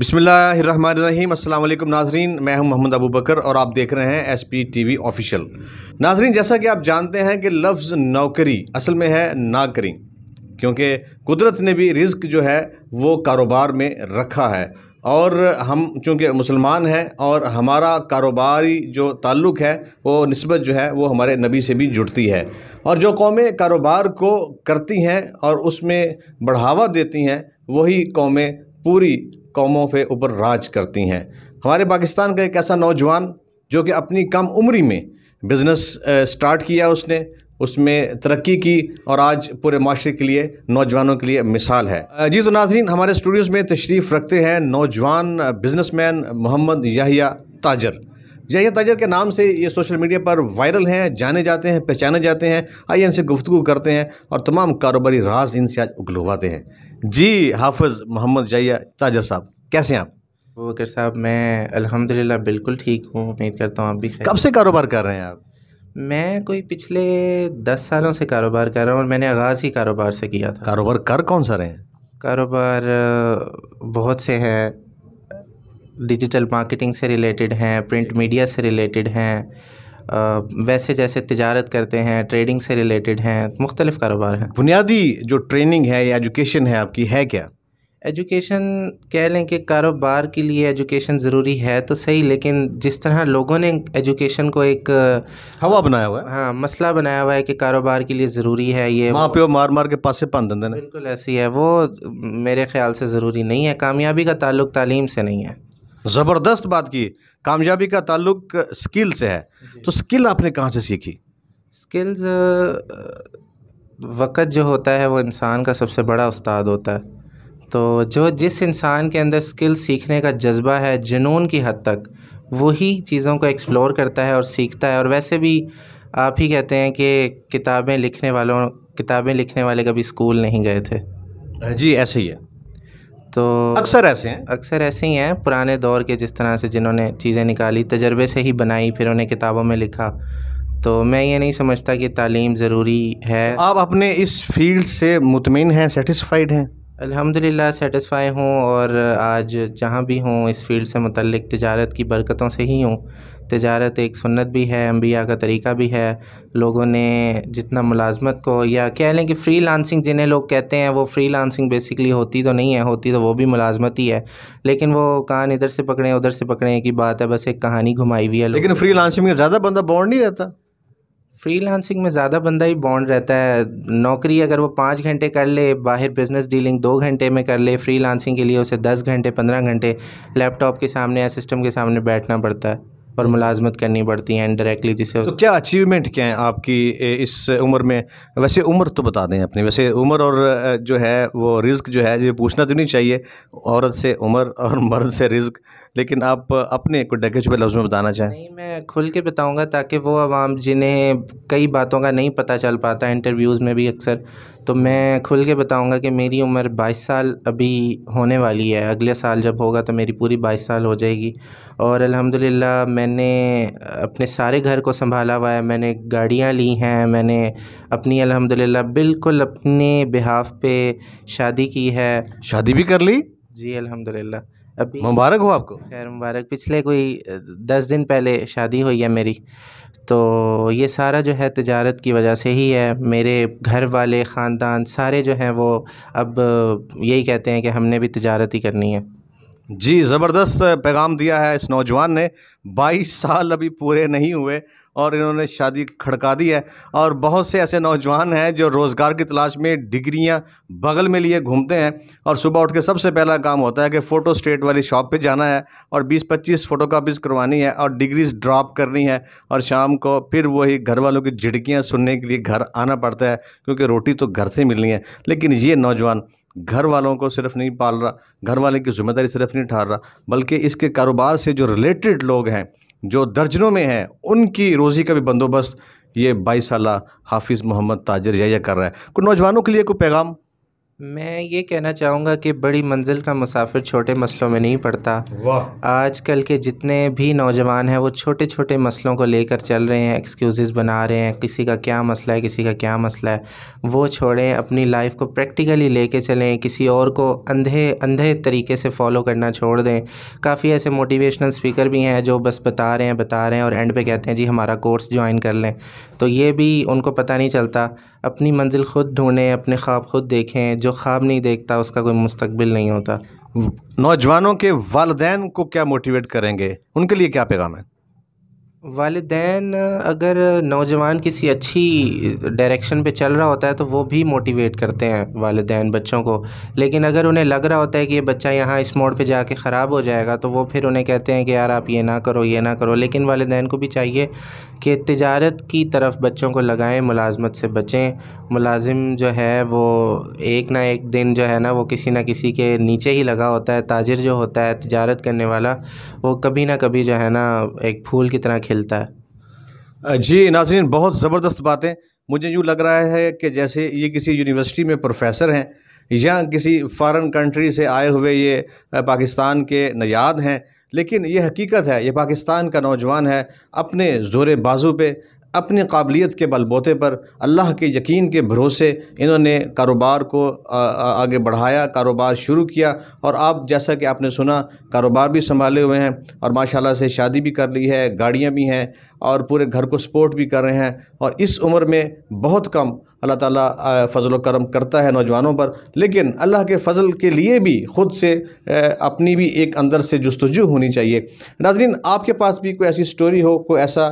बिसमीम अल्लाम नाजरीन मैं हूं मोहम्मद अबू बकर और आप देख रहे हैं S P T V official नाजरीन जैसा कि आप जानते हैं कि लफ्ज़ नौकरी असल में है ना करी क्योंकि कुदरत ने भी रिस्क जो है वो कारोबार में रखा है और हम चूँकि मुसलमान हैं और हमारा कारोबारी जो ताल्लुक़ है वो नस्बत जो है वो हमारे नबी से भी जुड़ती है और जो कौमें कारोबार को करती हैं और उसमें बढ़ावा देती हैं वही कौमें पूरी कौमों पे ऊपर राज करती हैं हमारे पाकिस्तान का एक ऐसा नौजवान जो कि अपनी कम उम्री में बिज़नेस स्टार्ट किया उसने उसमें तरक्की की और आज पूरे माशरे के लिए नौजवानों के लिए मिसाल है जी तो नाजरीन हमारे स्टूडियोज़ में तशरीफ़ रखते हैं नौजवान बिजनेसमैन मोहम्मद याहिया ताजर याहिया ताजर के नाम से ये सोशल मीडिया पर वायरल हैं जाने जाते हैं पहचाने जाते हैं आइए इनसे गुफ्तु करते हैं और तमाम कारोबारी राज इनसे आज उगलवाते हैं जी हाफज मोहम्मद जैया ताजर साहब कैसे हैं आप वकर साहब मैं अल्हम्दुलिल्लाह बिल्कुल ठीक हूँ उम्मीद करता हूँ आप भी कब से कारोबार कर रहे हैं आप मैं कोई पिछले दस सालों से कारोबार कर रहा हूँ और मैंने आगाज़ ही कारोबार से किया था कारोबार कर कौन सा रहे हैं कारोबार बहुत से हैं डिजिटल मार्केटिंग से रिलेटेड हैं प्रिंट मीडिया से रिलेटेड हैं वैसे जैसे तजारत करते हैं ट्रेडिंग से रिलेटेड हैं मुख्तलिफ कारोबार हैं बुनियादी जो ट्रेनिंग है या एजुकेशन है आपकी है क्या एजुकेशन कह लें कि कारोबार के लिए एजुकेशन ज़रूरी है तो सही लेकिन जिस तरह लोगों ने एजुकेशन को एक हवा बनाया हुआ है हाँ मसला बनाया हुआ है कि कारोबार के लिए ज़रूरी है ये माँ प्यो मार मार के से पान देना बिल्कुल ऐसी है वो मेरे ख्याल से ज़रूरी नहीं है कामयाबी का ताल्लुक तालीम से नहीं है ज़बरदस्त बात की कामयाबी का ताल्लुक स्किल से है तो स्किल आपने कहाँ से सीखी स्किल्स वक़्त जो होता है वो इंसान का सबसे बड़ा उस्ताद होता है तो जो जिस इंसान के अंदर स्किल सीखने का जज्बा है जुनून की हद तक वही चीज़ों को एक्सप्लोर करता है और सीखता है और वैसे भी आप ही कहते हैं कि किताबें लिखने वालों किताबें लिखने वाले कभी स्कूल नहीं गए थे जी ऐसे ही है तो अक्सर ऐसे हैं अक्सर ऐसे ही हैं पुराने दौर के जिस तरह से जिन्होंने चीज़ें निकाली तजर्बे से ही बनाई फिर उन्हें किताबों में लिखा तो मैं ये नहीं समझता कि तालीम ज़रूरी है आप अपने इस फील्ड से मुतमिन हैं सेटिस्फाइड हैं अल्हम्दुलिल्लाह सेटिस्फ़ाई हूँ और आज जहाँ भी हूँ इस फ़ील्ड से मुतल्लिक़ तिजारत की बरकतों से ही हूँ तिजारत एक सुन्नत भी है अम्बिया का तरीक़ा भी है लोगों ने जितना मुलाज़मत को या कह लें कि फ़्री लांसिंग जिन्हें लोग कहते हैं वो फ्री लांसिंग बेसिकली होती तो नहीं है होती तो वो भी मुलाज़मत ही है लेकिन वो कान इधर से पकड़ें उधर से पकड़ें की बात है बस एक कहानी घुमाई हुई है लेकिन फ्री लांसिंग में ज़्यादा बंदा बॉन्ड नहीं रहता फ्रीलांसिंग में ज़्यादा बंदा ही बॉन्ड रहता है नौकरी अगर वो पाँच घंटे कर ले बाहर बिजनेस डीलिंग दो घंटे में कर ले फ्रीलांसिंग के लिए उसे दस घंटे पंद्रह घंटे लैपटॉप के सामने या सिस्टम के सामने बैठना पड़ता है पर मुलाजमत करनी पड़ती है इनडायरेक्टली जिससे तो क्या अचीवमेंट क्या है आपकी इस उम्र में वैसे उम्र तो बता दें अपनी वैसे उम्र और जो है वो रिज्क जो है ये पूछना तो नहीं चाहिए औरत से उम्र और मर्द से रिज्क लेकिन आप अपने को डकेज पे लफ्ज़ में बताना चाहें नहीं मैं खुल के बताऊँगा ताकि वो आवाम जिन्हें कई बातों का नहीं पता चल पाता इंटरव्यूज़ में भी अक्सर तो मैं खुल के बताऊँगा कि मेरी उम्र बाईस साल अभी होने वाली है अगले साल जब होगा तो मेरी पूरी बाईस साल हो जाएगी और अल्हम्दुलिल्लाह मैंने अपने सारे घर को संभाला हुआ है मैंने गाड़ियाँ ली हैं मैंने अपनी अल्हम्दुलिल्लाह बिल्कुल अपने बिहाफ़ पे शादी की है शादी भी कर ली जी अलहमदिल्ला अभी मुबारक हो आपको खैर मुबारक पिछले कोई दस दिन पहले शादी हुई है मेरी तो ये सारा जो है तजारत की वजह से ही है मेरे घर वाले ख़ानदान सारे जो हैं वो अब यही कहते हैं कि हमने भी तजारत ही करनी है जी ज़बरदस्त पैगाम दिया है इस नौजवान ने 22 साल अभी पूरे नहीं हुए और इन्होंने शादी खड़का दी है और बहुत से ऐसे नौजवान हैं जो रोज़गार की तलाश में डिग्रियां बगल में लिए घूमते हैं और सुबह उठ के सबसे पहला काम होता है कि फ़ोटो स्टेट वाली शॉप पे जाना है और 20-25 कापीज़ करवानी है और डिग्रीज ड्रॉप करनी है और शाम को फिर वही घर वालों की झिड़कियाँ सुनने के लिए घर आना पड़ता है क्योंकि रोटी तो घर से मिलनी है लेकिन ये नौजवान घर वालों को सिर्फ नहीं पाल रहा घर वाले की जिम्मेदारी सिर्फ नहीं ठहर रहा बल्कि इसके कारोबार से जो रिलेटेड लोग हैं जो दर्जनों में हैं उनकी रोज़ी का भी बंदोबस्त ये बाईस साल हाफिज़ मोहम्मद ताजर यह कर रहा है कोई नौजवानों के लिए कोई पैगाम मैं ये कहना चाहूँगा कि बड़ी मंज़िल का मुसाफिर छोटे मसलों में नहीं पड़ता वाह आजकल के जितने भी नौजवान हैं वो छोटे छोटे मसलों को लेकर चल रहे हैं एक्सक्यूज़ बना रहे हैं किसी का क्या मसला है किसी का क्या मसला है वो छोड़ें अपनी लाइफ को प्रैक्टिकली लेके चलें किसी और को अंधे अंधे तरीके से फॉलो करना छोड़ दें काफ़ी ऐसे मोटिवेशनल स्पीकर भी हैं जो बस बता रहे हैं बता रहे हैं और एंड पे कहते हैं जी हमारा कोर्स ज्वाइन कर लें तो ये भी उनको पता नहीं चलता अपनी मंजिल खुद ढूंढें अपने ख्वाब खुद देखें जो जो ख्वाब नहीं देखता उसका कोई मुस्तबिल नहीं होता नौजवानों के वालदेन को क्या मोटिवेट करेंगे उनके लिए क्या पैगाम है वालदेन अगर नौजवान किसी अच्छी डायरेक्शन पे चल रहा होता है तो वो भी मोटिवेट करते हैं वालदेन बच्चों को लेकिन अगर उन्हें लग रहा होता है कि ये बच्चा यहाँ इस मोड़ पे जाके ख़राब हो जाएगा तो वो फिर उन्हें कहते हैं कि यार आप ये ना करो ये ना करो लेकिन वालदेन को भी चाहिए कि तजारत की तरफ बच्चों को लगाएँ मुलाजमत से बचें मुलाजिम जो है वो एक ना एक दिन जो है ना वो किसी ना किसी के नीचे ही लगा होता है ताजिर जो होता है तजारत करने वाला वो कभी ना कभी जो है ना एक फूल की तरह खेलता है जी नाजरीन बहुत ज़बरदस्त बातें मुझे यूँ लग रहा है कि जैसे ये किसी यूनिवर्सिटी में प्रोफेसर हैं या किसी फॉरेन कंट्री से आए हुए ये पाकिस्तान के नयाद हैं लेकिन ये हकीकत है ये पाकिस्तान का नौजवान है अपने ज़ोर बाजू पे अपनी काबिलियत के बलबोते पर अल्लाह के यकीन के भरोसे इन्होंने कारोबार को आगे बढ़ाया कारोबार शुरू किया और आप जैसा कि आपने सुना कारोबार भी संभाले हुए हैं और माशाल्लाह से शादी भी कर ली है गाड़ियाँ भी हैं और पूरे घर को सपोर्ट भी कर रहे हैं और इस उम्र में बहुत कम अल्लाह ताला फ़जल करम करता है नौजवानों पर लेकिन अल्लाह के फ़जल के लिए भी ख़ुद से अपनी भी एक अंदर से जस्तजू होनी चाहिए नाजरीन आपके पास भी कोई ऐसी स्टोरी हो कोई ऐसा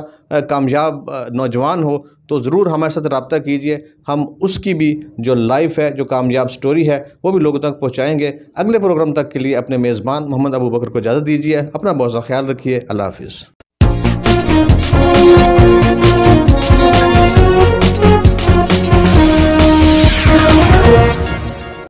कामयाब नौजवान हो तो ज़रूर हमारे साथ रबता कीजिए हम उसकी भी जो लाइफ है जो कामयाब स्टोरी है वो भी लोगों तक पहुँचाएँगे अगले प्रोग्राम तक के लिए अपने मेज़बान मोहम्मद अबू बकर को इजाज़त दीजिए अपना बहुत सा ख्याल रखिए अल्लाह हाफिज़ Thank you.